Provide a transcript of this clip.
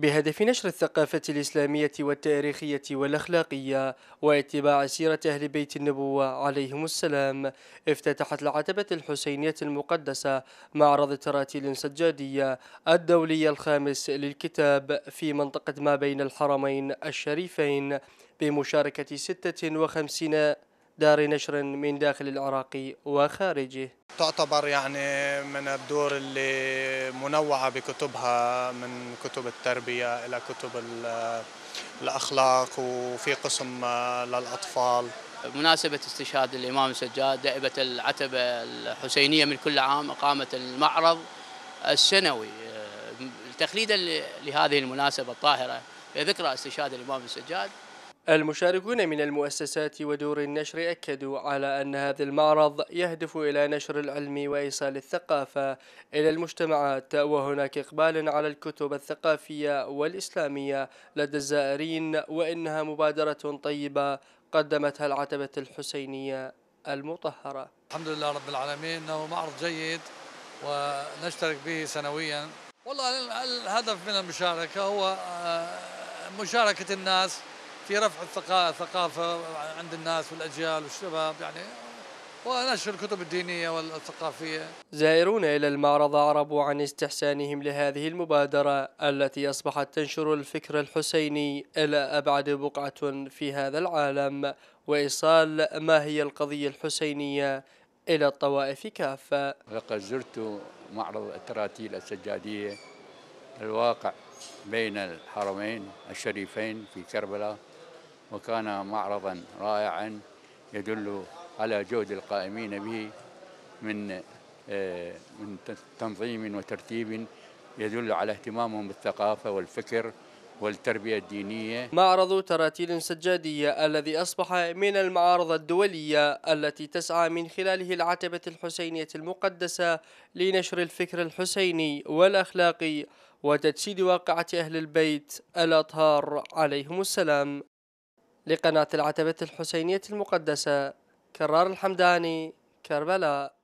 بهدف نشر الثقافة الإسلامية والتاريخية والأخلاقية واتباع سيرة أهل بيت النبوة عليهم السلام افتتحت العتبة الحسينية المقدسة معرض التراتيل سجادية الدولي الخامس للكتاب في منطقة ما بين الحرمين الشريفين بمشاركة 56 دار نشر من داخل العراق وخارجه تعتبر يعني من الدور اللي منوعة بكتبها من كتب التربية إلى كتب الأخلاق وفي قسم آه، للأطفال بمناسبة استشهاد الإمام سجاد دائبة العتبة الحسينية من كل عام أقامت المعرض السنوي آه، تخليدا لهذه المناسبة الطاهرة لذكرى استشهاد الإمام السجاد المشاركون من المؤسسات ودور النشر أكدوا على أن هذا المعرض يهدف إلى نشر العلم وإيصال الثقافة إلى المجتمعات وهناك إقبال على الكتب الثقافية والإسلامية لدى الزائرين وإنها مبادرة طيبة قدمتها العتبة الحسينية المطهرة الحمد لله رب العالمين أنه معرض جيد ونشترك به سنويا والله الهدف من المشاركة هو آه، مشاركة الناس في رفع الثقافة عند الناس والأجيال والشباب يعني ونشر الكتب الدينية والثقافية زائرون إلى المعرض عربوا عن استحسانهم لهذه المبادرة التي أصبحت تنشر الفكر الحسيني إلى أبعد بقعة في هذا العالم وإيصال ما هي القضية الحسينية إلى الطوائف كافة لقد زرت معرض التراتيل السجادية الواقع بين الحرمين الشريفين في كربلاء وكان معرضا رائعا يدل على جهد القائمين به من آه، من تنظيم وترتيب يدل على اهتمامهم بالثقافة والفكر والتربية الدينية معرض تراتيل سجادية الذي أصبح من المعارض الدولية التي تسعى من خلاله العتبة الحسينية المقدسة لنشر الفكر الحسيني والأخلاقي وتجسيد واقعة أهل البيت الأطهار عليهم السلام لقناة العتبة الحسينية المقدسة كرار الحمداني كربلاء